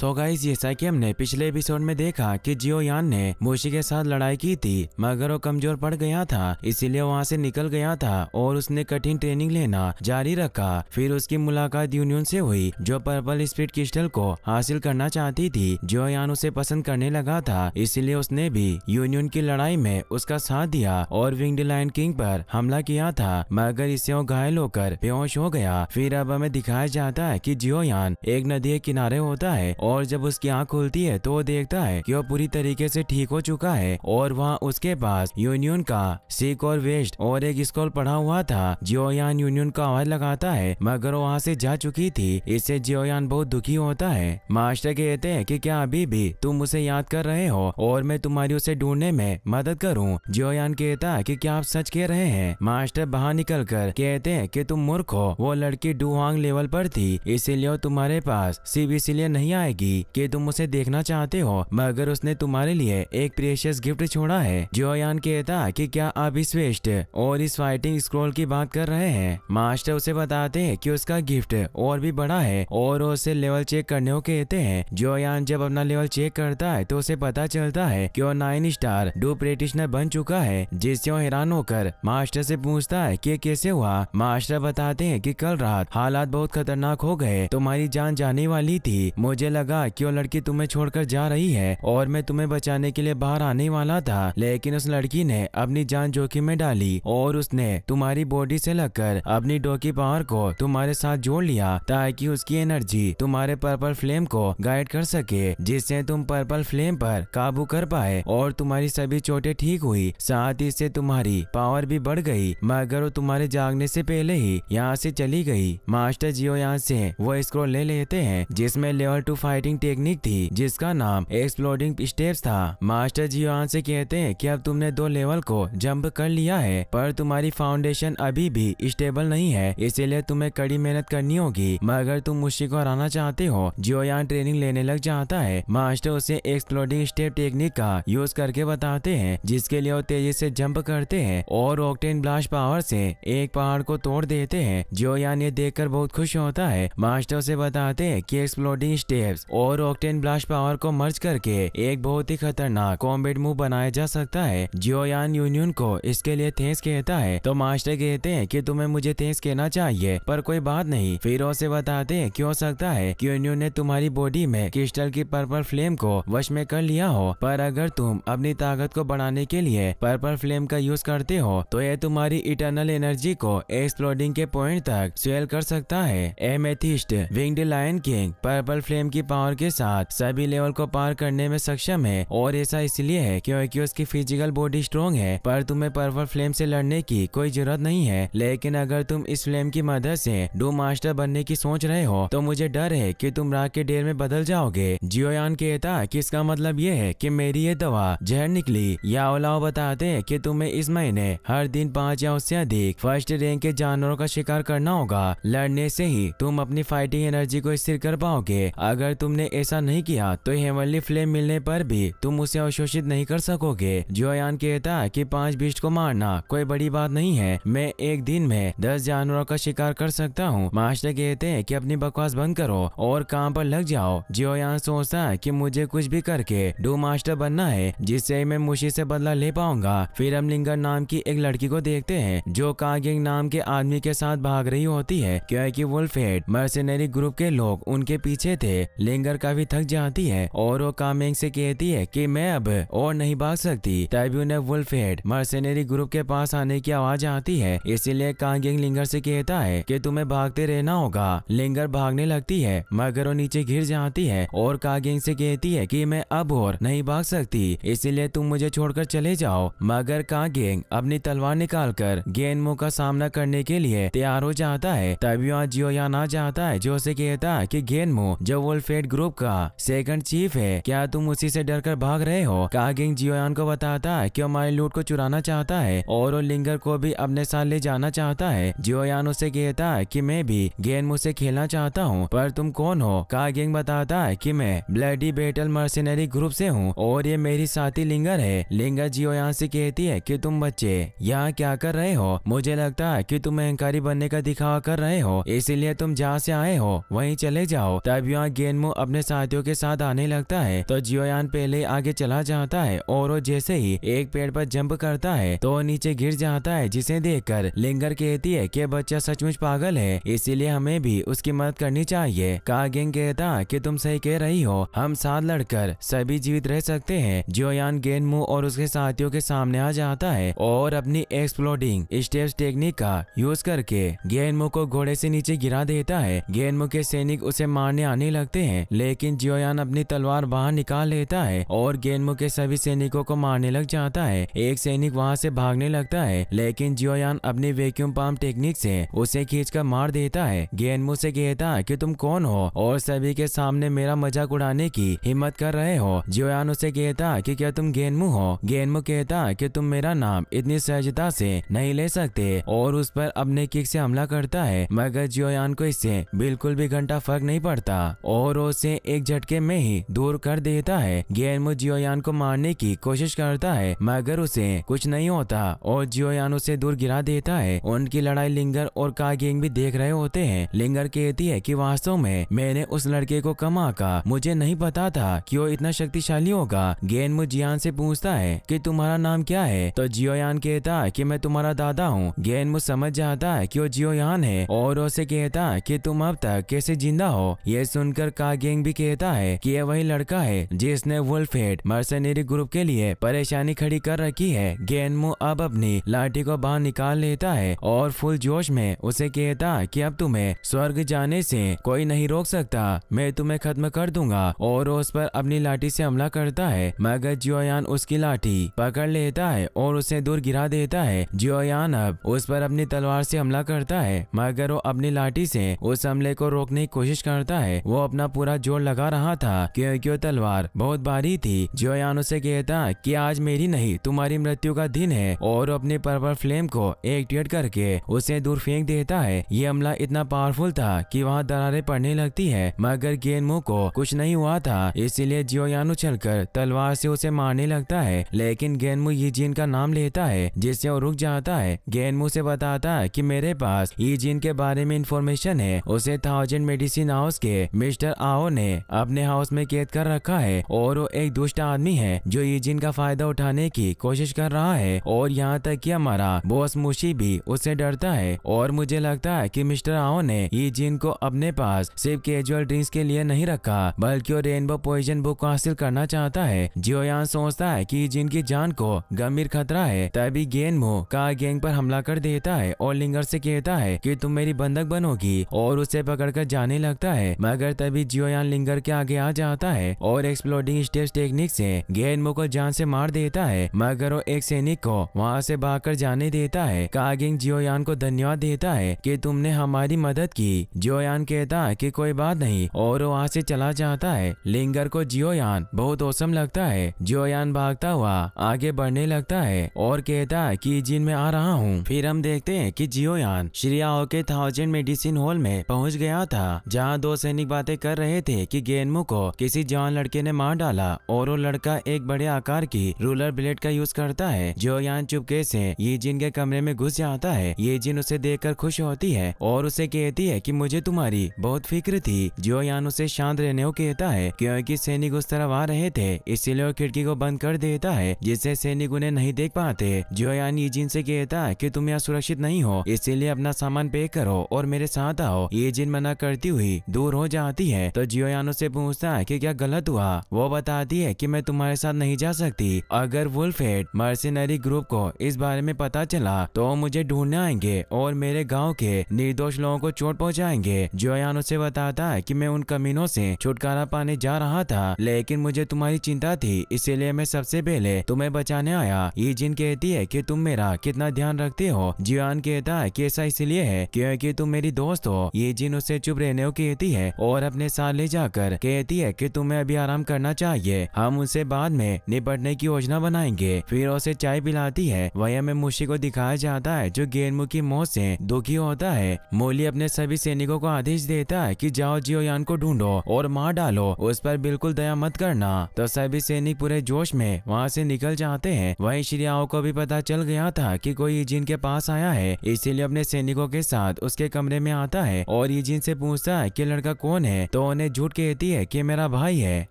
सो so guys जैसा कि हमने पिछले एपिसोड में देखा कि यान ने मोशी के साथ लड़ाई की थी मगर वो कमजोर पड़ गया था इसीलिए वहाँ से निकल गया था और उसने कठिन ट्रेनिंग लेना जारी रखा फिर उसकी मुलाकात यूनियन से हुई जो पर्पल स्पीड क्रिस्टल को हासिल करना चाहती थी जियो यान उसे पसंद करने लगा था इसीलिए उसने भी यूनियन की लड़ाई में उसका साथ दिया और विंगड लाइन किंग पर हमला किया था मगर इससे वो घायल होकर बेहोश हो गया फिर अब हमें दिखाया जाता है की जियो यान एक नदी के किनारे होता है और और जब उसकी आँख खुलती है तो वो देखता है की वो पूरी तरीके ऐसी ठीक हो चुका है और वहाँ उसके पास यूनियन का सिख और वेस्ट और एक स्कॉल पड़ा हुआ था जियोयान यूनियन का आवाज लगाता है मगर वो वहाँ से जा चुकी थी इससे जियोयान बहुत दुखी होता है मास्टर कहते हैं कि क्या अभी भी तुम उसे याद कर रहे हो और मैं तुम्हारी उसे ढूंढने में मदद करूं जियोयान कहता है कि क्या आप सच कह रहे हैं मास्टर बाहर निकल कर कहते हैं कि तुम मूर्ख हो वो लड़की डुहांग लेवल पर थी इसीलिए तुम्हारे पास सिर्फ इसीलिए नहीं आए जाएगी कि तुम उसे देखना चाहते हो मगर उसने तुम्हारे लिए एक प्रेशियस गिफ्ट छोड़ा है जोयान कहता कि क्या आप इस वेस्ट और इस फाइटिंग स्क्रॉल की बात कर रहे हैं मास्टर उसे बताते हैं कि उसका गिफ्ट और भी बड़ा है और उसे लेवल चेक करने को कहते हैं जोयान जब अपना लेवल चेक करता है तो उसे पता चलता है की वो नाइन स्टार डू प्रेटिशनर बन चुका है जिससे वो हैरान होकर मास्टर से पूछता है की कैसे हुआ मास्टर बताते हैं की कल रात हालात बहुत खतरनाक हो गए तुम्हारी जान जाने वाली थी मुझे लग लगा कि वो लड़की तुम्हें छोड़कर जा रही है और मैं तुम्हें बचाने के लिए बाहर आने वाला था लेकिन उस लड़की ने अपनी जान जोखिम में डाली और उसने तुम्हारी बॉडी से लगकर अपनी डोकी पावर को तुम्हारे साथ जोड़ लिया ताकि उसकी एनर्जी तुम्हारे पर्पल फ्लेम को गाइड कर सके जिससे तुम पर्पल फ्लेम पर काबू कर पाए और तुम्हारी सभी चोटें ठीक हुई साथ ही से तुम्हारी पावर भी बढ़ गई मगर वो तुम्हारे जागने से पहले ही यहाँ से चली गई मास्टर जियो यहाँ से वो स्क्रोल ले लेते हैं जिसमें level two five fighting technique थी जिसका नाम एक्सप्लोडिंग स्टेप्स था मास्टर जियान से कहते हैं कि अब तुमने दो लेवल को जंप कर लिया है पर तुम्हारी फाउंडेशन अभी भी स्टेबल नहीं है इसीलिए तुम्हें कड़ी मेहनत करनी होगी मगर तुम मुझसे को हराना चाहते हो जियोयान ट्रेनिंग लेने लग जाता है मास्टर उसे एक्सप्लोडिंग स्टेप टेक्निक का यूज करके बताते हैं जिसके लिए वो तेजी से जंप करते हैं और ऑक्टेन ब्लास्ट पावर से एक पहाड़ को तोड़ देते हैं जियोयान ये देखकर बहुत खुश होता है मास्टर उसे बताते हैं कि एक्सप्लोडिंग स्टेप फोर्स और ऑक्टेन ब्लास्ट पावर को मर्ज करके एक बहुत ही खतरनाक कॉम्बेट मूव बनाया जा सकता है जियोयान यूनियन को इसके लिए थे कहता है तो मास्टर कहते हैं की तुम्हें मुझे थे कहना चाहिए पर कोई बात नहीं फिर उसे बताते हैं की हो सकता है की यूनियन ने तुम्हारी बॉडी में क्रिस्टल की पर्पल फ्लेम को वश में कर लिया हो पर अगर तुम अपनी ताकत को बढ़ाने के लिए पर्पल फ्लेम का यूज करते हो तो यह तुम्हारी इटरनल एनर्जी को एक्सप्लोडिंग के पॉइंट तक स्वेल कर सकता है amethyst winged lion king purple flame की पावर के साथ सभी लेवल को पार करने में सक्षम है और ऐसा इसलिए है क्योंकि उसकी फिजिकल बॉडी स्ट्रॉन्ग है पर तुम्हें पर्वल फ्लेम से लड़ने की कोई जरूरत नहीं है लेकिन अगर तुम इस फ्लेम की मदद से डू मास्टर बनने की सोच रहे हो तो मुझे डर है कि तुम राग के डेर में बदल जाओगे जियोयान कहता कि इसका मतलब ये है कि मेरी ये दवा जहर निकली ओलाओ बताते हैं कि तुम्हें इस महीने हर दिन पाँच या उससे अधिक फर्स्ट रैंक के जानवरों का शिकार करना होगा लड़ने से ही तुम अपनी फाइटिंग एनर्जी को स्थिर कर पाओगे अगर तुमने ऐसा नहीं किया तो हेवनली फ्लेम मिलने पर भी तुम उसे अवशोषित नहीं कर सकोगे जोयान कहता कि पांच बिस्ट को मारना कोई बड़ी बात नहीं है मैं एक दिन में दस जानवरों का शिकार कर सकता हूँ मास्टर कहते हैं कि अपनी बकवास बंद करो और काम पर लग जाओ जियोयान सोचता है कि मुझे कुछ भी करके डू मास्टर बनना है जिससे मैं मुशी से बदला ले पाऊंगा फिर हम लिंगर नाम की एक लड़की को देखते हैं जो कागिंग नाम के आदमी के साथ भाग रही होती है क्योंकि वुल्फेड मर्सिनरी ग्रुप के लोग उनके पीछे थे लिंगर काफी थक जाती है और वो कामेंग से कहती है कि मैं अब और नहीं भाग सकती तभी उन्हें वुल्फ हेड मर्सेनरी ग्रुप के पास आने की आवाज आती है इसीलिए कांगेंग लिंगर से कहता है कि तुम्हें भागते रहना होगा लिंगर भागने लगती है मगर वो नीचे घिर जाती है और कागेंग से कहती है की मैं अब और नहीं भाग सकती इसीलिए तुम मुझे छोड़कर चले जाओ मगर कागेंग अपनी तलवार निकाल कर गेनमो का सामना करने के लिए तैयार हो जाता है तभी वहाँ जियो यान ना जाता है जो उसे कहता है की गेंदमो जब वुल्फ सिंडिकेट ग्रुप का सेकंड चीफ है क्या तुम उसी से डरकर भाग रहे हो कागिंग जियोन को बताता है कि माइल लूट को चुराना चाहता है और वो लिंगर को भी अपने साथ ले जाना चाहता है जियोन उसे कहता है की मैं भी गेंद मुझसे खेलना चाहता हूँ पर तुम कौन हो कागिंग बताता है की मैं ब्लडी बेटल मर्सिनरी ग्रुप ऐसी हूँ और ये मेरी साथी लिंगर है लिंगर जियोन ऐसी कहती है की तुम बच्चे यहाँ क्या कर रहे हो मुझे लगता है की तुम अहंकारी बनने का दिखावा कर रहे हो इसीलिए तुम जहाँ से आए हो वहीं चले जाओ तब यहाँ गेंद जियो अपने साथियों के साथ आने लगता है तो जियोयान पहले आगे चला जाता है और वो जैसे ही एक पेड़ पर जंप करता है तो नीचे गिर जाता है जिसे देखकर लिंगर कहती है कि बच्चा सचमुच पागल है इसीलिए हमें भी उसकी मदद करनी चाहिए कागेंग कहता कि तुम सही कह रही हो हम साथ लड़कर सभी जीवित रह सकते हैं जियोयान मुंह और उसके साथियों के सामने आ जाता है और अपनी एक्सप्लोडिंग स्टेप टेक्निक का यूज करके गेंद मुंह को घोड़े से नीचे गिरा देता है गेंद मुंह के सैनिक उसे मारने आने लगते हैं हैं लेकिन जियोयान अपनी तलवार बाहर निकाल लेता है और गेनमो के सभी सैनिकों को मारने लग जाता है एक सैनिक वहाँ से भागने लगता है लेकिन जियोयान अपनी वेक्यूम पाम टेक्निक से उसे खींचकर मार देता है गेनमो से कहता है की तुम कौन हो और सभी के सामने मेरा मजाक उड़ाने की हिम्मत कर रहे हो जियोयान उसे कहता की क्या तुम गेनमू हो गेनमू कहता की तुम मेरा नाम इतनी सहजता से नहीं ले सकते और उस पर अपने किक से हमला करता है मगर जियोयान को इससे बिल्कुल भी घंटा फर्क नहीं पड़ता और क्रोध से एक झटके में ही दूर कर देता है गेनमू जियोयान को मारने की कोशिश करता है मगर उसे कुछ नहीं होता और जियोयान उसे दूर गिरा देता है उनकी लड़ाई लिंगर और कागेंग भी देख रहे होते हैं लिंगर कहती है कि वास्तव में मैंने उस लड़के को कमा का मुझे नहीं पता था कि वो इतना शक्तिशाली होगा गेनमू जियान से पूछता है कि तुम्हारा नाम क्या है तो जियोयान कहता है कि मैं तुम्हारा दादा हूँ गेनमू समझ जाता है कि वो जियोयान है और उसे कहता है कि तुम अब तक कैसे जिंदा हो यह सुनकर का का गैंग भी कहता है कि यह वही लड़का है जिसने वुल्फेड मर्सनरी ग्रुप के लिए परेशानी खड़ी कर रखी है गेंदमो अब अपनी लाठी को बाहर निकाल लेता है और फुल जोश में उसे कहता कि अब तुम्हें स्वर्ग जाने से कोई नहीं रोक सकता मैं तुम्हें खत्म कर दूंगा और उस पर अपनी लाठी से हमला करता है मगर जियोयान उसकी लाठी पकड़ लेता है और उसे दूर गिरा देता है जियोयान अब उस पर अपनी तलवार से हमला करता है मगर वो अपनी लाठी से उस हमले को रोकने की कोशिश करता है वो अपना पूरा जोर लगा रहा था क्योंकि तलवार बहुत भारी थी जोयान उसे कहता कि आज मेरी नहीं तुम्हारी मृत्यु का दिन है और अपने पर्पल फ्लेम को एक्टिवेट करके उसे दूर फेंक देता है ये हमला इतना पावरफुल था कि वहाँ दरारें पड़ने लगती है मगर गेनमो को कुछ नहीं हुआ था इसीलिए जियोयान उछलकर तलवार से उसे मारने लगता है लेकिन गेनमू यीजीन का नाम लेता है जिससे वो रुक जाता है गेनमू से बताता है कि मेरे पास यीजीन के बारे में इंफॉर्मेशन है उसे थाउजेंड मेडिसिन हाउस के मिस्टर आओ ने अपने हाउस में कैद कर रखा है और वो एक दुष्ट आदमी है जो ये जिन का फायदा उठाने की कोशिश कर रहा है और यहाँ तक की हमारा बॉस मुशी भी उससे डरता है और मुझे लगता है की मिस्टर आओ ने जिन को अपने पास सिर्फ कैजुअल ड्रिंक्स के लिए नहीं रखा बल्कि वो रेनबो पॉइजन बुक हासिल करना चाहता है जियो यहाँ सोचता है की जिनकी की जान को गंभीर खतरा है तभी गेंद मोह का गैंग पर हमला कर देता है और लिंगर से कहता है कि तुम मेरी बंधक बनोगी और उसे पकड़कर जाने लगता है मगर तभी जियो जियोयान लिंगर के आगे आ जाता है और एक्सप्लोडिंग स्टेज टेक्निक से गेनमो को जान से मार देता है मगर वो एक सैनिक को वहाँ से भागकर जाने देता है कागिंग जियोयान को धन्यवाद देता है कि तुमने हमारी मदद की जियोयान कहता है की कोई बात नहीं और वहाँ से चला जाता है लिंगर को जियोयान बहुत औसम लगता है जियोयान भागता हुआ आगे बढ़ने लगता है और कहता है की जिन में आ रहा हूँ फिर हम देखते है की जियोयान श्रियाओ के थाउजेंड मेडिसिन हॉल में पहुँच गया था जहाँ दो सैनिक बातें कर रहे रहे थे कि गेनमू को किसी जवान लड़के ने मार डाला और वो लड़का एक बड़े आकार की रूलर ब्लेड का यूज करता है जो यान चुपके से ये जिन के कमरे में घुस जाता है ये जिन उसे देख खुश होती है और उसे कहती है की मुझे तुम्हारी बहुत फिक्र थी जो यान उसे शांत रहने को कहता है क्योंकि सैनिक उस तरफ आ रहे थे इसीलिए वो खिड़की को बंद कर देता है जिससे सैनिक उन्हें नहीं देख पाते जो यान ये जिन से कहता है कि तुम यहाँ सुरक्षित नहीं हो इसीलिए अपना सामान पैक करो और मेरे साथ आओ ये जिन मना करती हुई दूर हो जाती है तो तो जियोयानो से पूछता है कि क्या गलत हुआ वो बताती है कि मैं तुम्हारे साथ नहीं जा सकती अगर वुल्फेड मर्सिनरी ग्रुप को इस बारे में पता चला तो मुझे ढूंढने आएंगे और मेरे गाँव के निर्दोष लोगों को चोट पहुँचाएंगे जियोयानो से बताता है की मैं उन कमीनों से छुटकारा पाने जा रहा था लेकिन मुझे तुम्हारी चिंता थी इसीलिए मैं सबसे पहले तुम्हें बचाने आया ये जिन कहती है की तुम मेरा कितना ध्यान रखते हो जियोन कहता है की ऐसा इसलिए है क्यूँकी तुम मेरी दोस्त हो ये जिन उसे चुप रहने को कहती है और अपने साथ ले जाकर कहती है कि तुम्हें अभी आराम करना चाहिए हम उसे बाद में निपटने की योजना बनाएंगे फिर उसे चाय पिलाती है वही हमें मुशी को दिखाया जाता है जो गेरमू की मौत से दुखी होता है मोली अपने सभी सैनिकों को आदेश देता है की जाओ जियोयान को ढूंढो और मार डालो उस पर बिल्कुल दया मत करना तो सभी सैनिक पूरे जोश में वहाँ से निकल जाते हैं वही श्रियाओं को भी पता चल गया था की कोई इजिन के पास आया है इसीलिए अपने सैनिकों के साथ उसके कमरे में आता है और इजिन से पूछता है कि लड़का कौन है तो शिरियाओ ने झूठ कहती है कि मेरा भाई है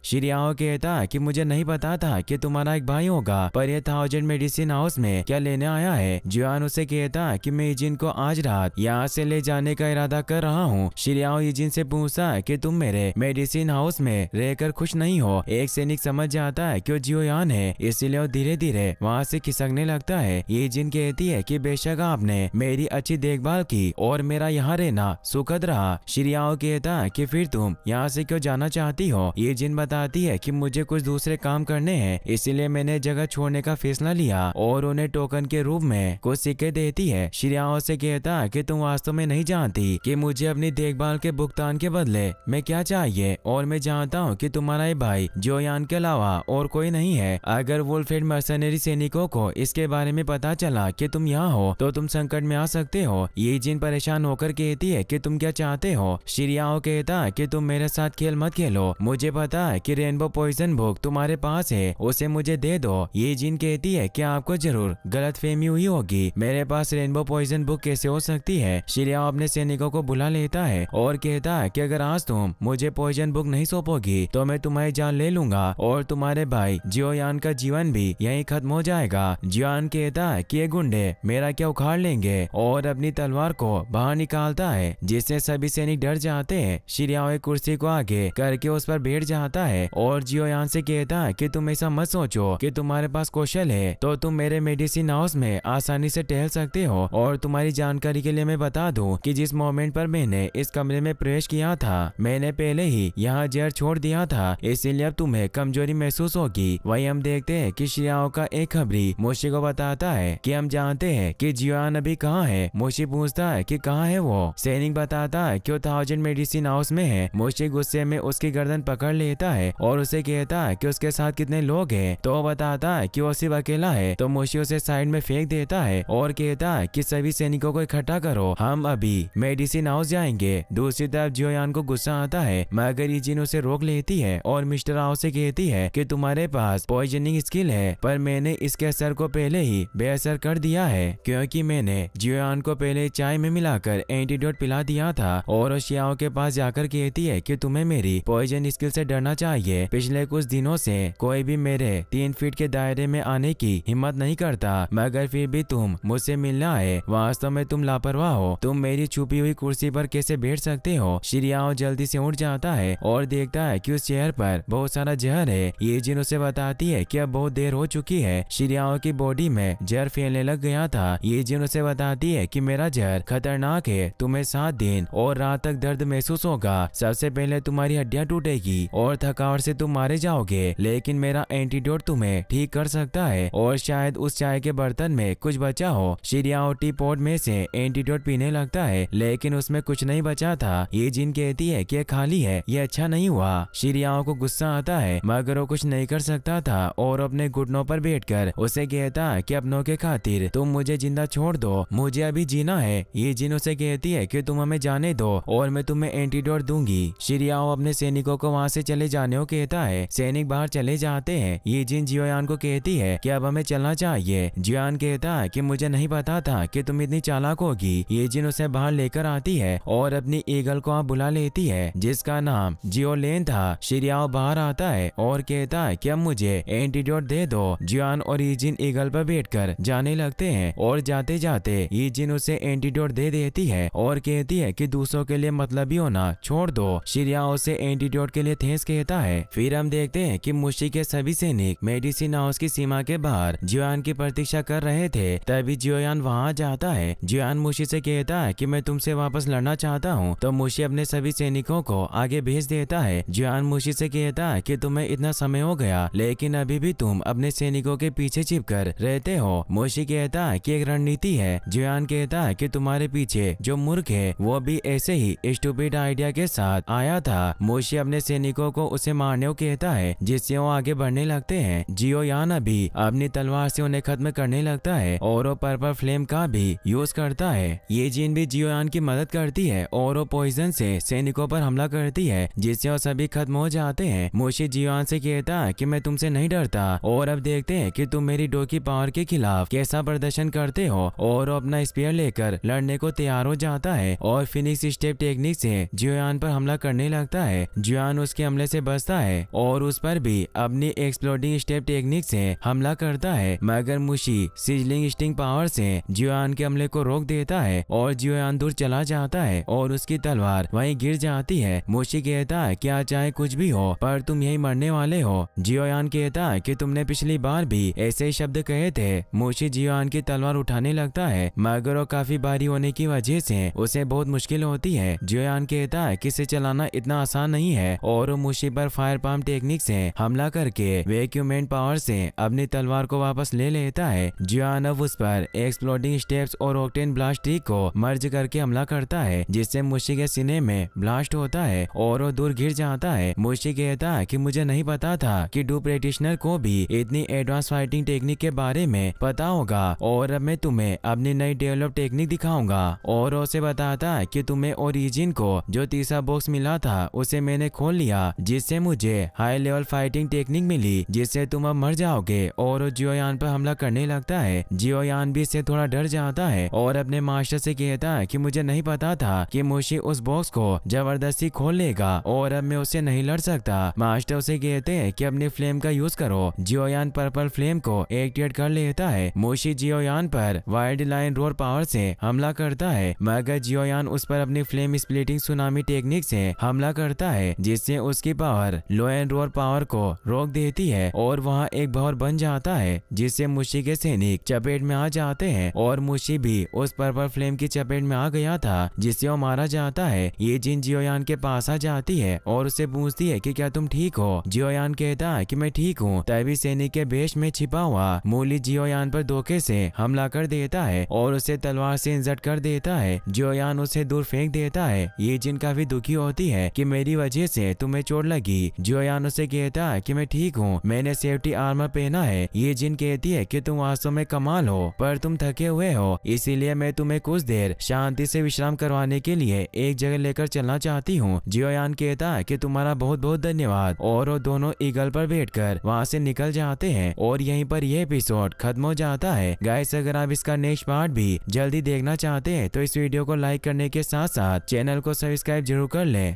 शिरियाओ कहता कि मुझे नहीं पता था कि तुम्हारा एक भाई होगा पर यह थाउजेंड मेडिसिन हाउस में क्या लेने आया है जुआन उसे कहता कि मैं इजिन को आज रात यहाँ से ले जाने का इरादा कर रहा हूँ शिरियाओ इजिन से पूछा कि तुम मेरे मेडिसिन हाउस में रहकर खुश नहीं हो एक सैनिक समझ जाता है की वो यान है इसीलिए वो धीरे धीरे वहाँ से खिसकने लगता है ये जिन कहती है की बेशक आपने मेरी अच्छी देखभाल की और मेरा यहाँ रहना सुखद रहा श्रियाओ कहता की फिर तुम यहाँ से क्यों जाना चाहती हो ये जिन बताती है कि मुझे कुछ दूसरे काम करने हैं इसीलिए मैंने जगह छोड़ने का फैसला लिया और उन्हें टोकन के रूप में कुछ सिक्के देती है श्रियाओ से कहता कि तुम वास्तव में नहीं जानती कि मुझे अपनी देखभाल के भुगतान के बदले में क्या चाहिए और मैं जानता हूँ की तुम्हारा ये भाई जोयान के अलावा और कोई नहीं है अगर वुल्फेड मर्सनरी सैनिकों को इसके बारे में पता चला कि तुम यहाँ हो तो तुम संकट में आ सकते हो ये जिन परेशान होकर कहती है कि तुम क्या चाहते हो श्रियाओ कहता कि तुम मेरे मेरे साथ खेल मत खेलो मुझे पता है कि रेनबो पॉइजन भोग तुम्हारे पास है उसे मुझे दे दो ये जिन कहती है कि आपको जरूर गलत फहमी हुई होगी मेरे पास रेनबो पॉइजन बुक कैसे हो सकती है श्रेया अपने सैनिकों को बुला लेता है और कहता है की अगर आज तुम मुझे पॉइजन बुक नहीं सौंपोगी तो मैं तुम्हारी जान ले लूंगा और तुम्हारे भाई जियो का जीवन भी यही खत्म हो जाएगा जियान कहता है की ये गुंडे मेरा क्या उखाड़ लेंगे और अपनी तलवार को बाहर निकालता है जिससे सभी सैनिक डर जाते हैं श्रिया कुर्सी बच्चे को आगे करके उस पर बैठ जाता है और जियो यहाँ से कहता है कि तुम ऐसा मत सोचो कि तुम्हारे पास कौशल है तो तुम मेरे मेडिसिन हाउस में आसानी से टहल सकते हो और तुम्हारी जानकारी के लिए मैं बता दूं कि जिस मोमेंट पर मैंने इस कमरे में प्रवेश किया था मैंने पहले ही यहाँ जहर छोड़ दिया था इसीलिए अब तुम्हें कमजोरी महसूस होगी वही हम देखते हैं कि श्रियाओ का एक खबरी मोशी को बताता है कि हम जानते है की जियोन अभी कहाँ है मोशी पूछता है की कहाँ है वो सैनिक बताता है की वो थाउजेंड मेडिसिन हाउस में है मोशी बच्चे गुस्से में उसकी गर्दन पकड़ लेता है और उसे कहता है कि उसके साथ कितने लोग हैं तो वो बताता है कि वो सिर्फ अकेला है तो मोशी उसे साइड में फेंक देता है और कहता है कि सभी सैनिकों को इकट्ठा करो हम अभी मेडिसिन हाउस जाएंगे दूसरी तरफ जियोयान को गुस्सा आता है मगर इजिन उसे रोक लेती है और मिस्टर हाउ से कहती है की तुम्हारे पास पॉइजनिंग स्किल है पर मैंने इसके असर को पहले ही बेअसर कर दिया है क्यूँकी मैंने जियोयान को पहले चाय में मिलाकर एंटीडोट पिला दिया था और शियाओ के पास जाकर कहती है कि तुम्हें मेरी पॉइजन स्किल से डरना चाहिए पिछले कुछ दिनों से कोई भी मेरे तीन फीट के दायरे में आने की हिम्मत नहीं करता मगर फिर भी तुम मुझसे मिलना है वास्तव में तुम लापरवाह हो तुम मेरी छुपी हुई कुर्सी पर कैसे बैठ सकते हो श्रियाओ जल्दी से उठ जाता है और देखता है की उस चेयर पर बहुत सारा जहर है ये जिन उसे बताती है की अब बहुत देर हो चुकी है श्रियाओ की बॉडी में जहर फैलने लग गया था ये जिन उसे बताती है की मेरा जहर खतरनाक है तुम्हें सात दिन और रात तक दर्द महसूस होगा सबसे पहले तुम्हारी हड्डियाँ टूटेगी और थकावट से तुम मारे जाओगे लेकिन मेरा एंटीडोट तुम्हें ठीक कर सकता है और शायद उस चाय के बर्तन में कुछ बचा हो शिरियाओ टी पॉट में से एंटीडोट पीने लगता है लेकिन उसमें कुछ नहीं बचा था ये जिन कहती है की खाली है ये अच्छा नहीं हुआ शिरियाओं को गुस्सा आता है मगर वो कुछ नहीं कर सकता था और अपने घुटनों पर बैठ उसे कहता की अपनों के खातिर तुम मुझे जिंदा छोड़ दो मुझे अभी जीना है ये जिन उसे कहती है कि तुम हमें जाने दो और मैं तुम्हें एंटीडोट दूंगी श्रीयाओ अपने सैनिकों को वहाँ से चले जाने को कहता है सैनिक बाहर चले जाते हैं ये जिन जियोयान को कहती है कि अब हमें चलना चाहिए जियोयान कहता है कि मुझे नहीं पता था कि तुम इतनी चालाक होगी ये जिन उसे बाहर लेकर आती है और अपनी ईगल को आप बुला लेती है जिसका नाम जियोलेन था श्रीयाओ बाहर आता है और कहता है की अब मुझे एंटीडोट दे दो जियान और ईजिन ईगल पर कर जाने लगते है और जाते जाते जिन उसे एंटीडोट दे देती है और कहती है की दूसरों के लिए मतलब ही होना छोड़ दो शीरिया से एंटीडोट के लिए थेंस कहता है फिर हम देखते हैं कि मुशी के सभी सैनिक मेडिसिन हाउस की सीमा के बाहर जियान की प्रतीक्षा कर रहे थे तभी जियोयान वहाँ जाता है जियान मुशी से कहता है कि मैं तुमसे वापस लड़ना चाहता हूँ तो मुशी अपने सभी सैनिकों को आगे भेज देता है जियान मुशी से कहता है की तुम्हें इतना समय हो गया लेकिन अभी भी तुम अपने सैनिकों के पीछे छिप रहते हो मुशी कहता है की एक रणनीति है जियान कहता है की तुम्हारे पीछे जो मूर्ख है वो भी ऐसे ही स्टूपिड आइडिया के साथ आया था मोशी अपने सैनिकों को उसे मारने को कहता है जिससे वो आगे बढ़ने लगते है जियो याना भी अपनी तलवार से उन्हें खत्म करने लगता है और वो पर्पल फ्लेम का भी यूज करता है ये जीन भी यान की मदद करती है और वो पॉइजन से सैनिकों पर हमला करती है जिससे वो सभी खत्म हो जाते हैं मोशी यान से कहता है कि मैं तुमसे नहीं डरता और अब देखते हैं कि तुम मेरी डोकी पावर के खिलाफ कैसा प्रदर्शन करते हो और वो अपना स्पेयर लेकर लड़ने को तैयार हो जाता है और फिनिक्स स्टेप टेक्निक से यान पर हमला कर करने लगता है जुआन उसके हमले से बचता है और उस पर भी अपनी एक्सप्लोडिंग स्टेप टेक्निक से हमला करता है मगर मुशी सिजलिंग स्टिंग पावर से जुआन के हमले को रोक देता है और जुआन दूर चला जाता है और उसकी तलवार वहीं गिर जाती है मुशी कहता है क्या चाहे कुछ भी हो पर तुम यही मरने वाले हो जियोयान कहता है कि तुमने पिछली बार भी ऐसे शब्द कहे थे मुशी जियोयान की तलवार उठाने लगता है मगर वो काफी भारी होने की वजह से उसे बहुत मुश्किल होती है जियोयान कहता है किसे चलाना बनाना इतना आसान नहीं है और मुशी पर फायर पाम टेक्निक से हमला करके वैक्यूमेंट पावर से अपनी तलवार को वापस ले लेता है जियानव उस पर एक्सप्लोडिंग स्टेप्स और ऑक्टेन ब्लास्ट को मर्ज करके हमला करता है जिससे मुशी के सिने में ब्लास्ट होता है और दूर गिर जाता है मुशी कहता है कि मुझे नहीं पता था कि डू प्रैक्टिशनर को भी इतनी एडवांस फाइटिंग टेक्निक के बारे में पता होगा और अब मैं तुम्हें अपनी नई डेवलप टेक्निक दिखाऊंगा और उसे बताता है कि तुम्हें ओरिजिन को जो तीसरा बॉक्स मिला मिला था उसे मैंने खोल लिया जिससे मुझे हाई लेवल फाइटिंग टेक्निक मिली जिससे तुम अब मर जाओगे और जियोयान पर हमला करने लगता है जियोयान भी इससे थोड़ा डर जाता है और अपने मास्टर से कहता है कि मुझे नहीं पता था कि मुशी उस बॉक्स को जबरदस्ती खोल लेगा और अब मैं उससे नहीं लड़ सकता मास्टर उसे कहते हैं कि अपने फ्लेम का यूज करो जियोयान पर्पल फ्लेम को एक्टिवेट कर लेता है मुशी जियोयान पर वाइल्ड लाइन रोर पावर से हमला करता है मगर जियोयान उस पर अपनी फ्लेम स्प्लिटिंग सुनामी टेक्निक से हमला करता है जिससे उसकी power low and roar power को रोक देती है और वहाँ एक भवर बन जाता है जिससे मुशी के सैनिक चपेट में आ जाते हैं और मुशी भी उस पर्पल फ्लेम की चपेट में आ गया था जिससे वो मारा जाता है ये जिन जियोयान के पास आ जाती है और उसे पूछती है कि क्या तुम ठीक हो जियोयान कहता है कि मैं ठीक हूँ तभी सैनिक के बेश में छिपा हुआ मूली जियोयान पर धोखे से हमला कर देता है और उसे तलवार से इंजट कर देता है जियोयान उसे दूर फेंक देता है ये जिन काफी दुखी होती कहती है कि मेरी वजह से तुम्हें चोट लगी जोयान उसे कहता है कि मैं ठीक हूँ मैंने सेफ्टी आर्मर पहना है ये जिन कहती है कि तुम वास्तव में कमाल हो पर तुम थके हुए हो इसीलिए मैं तुम्हें कुछ देर शांति से विश्राम करवाने के लिए एक जगह लेकर चलना चाहती हूँ जियोयान कहता है कि तुम्हारा बहुत बहुत धन्यवाद और वो दोनों ईगल पर बैठकर वहाँ से निकल जाते हैं और यहीं पर यह एपिसोड खत्म हो जाता है गाइस अगर आप इसका नेक्स्ट पार्ट भी जल्दी देखना चाहते हैं तो इस वीडियो को लाइक करने के साथ साथ चैनल को सब्सक्राइब जरूर कर लें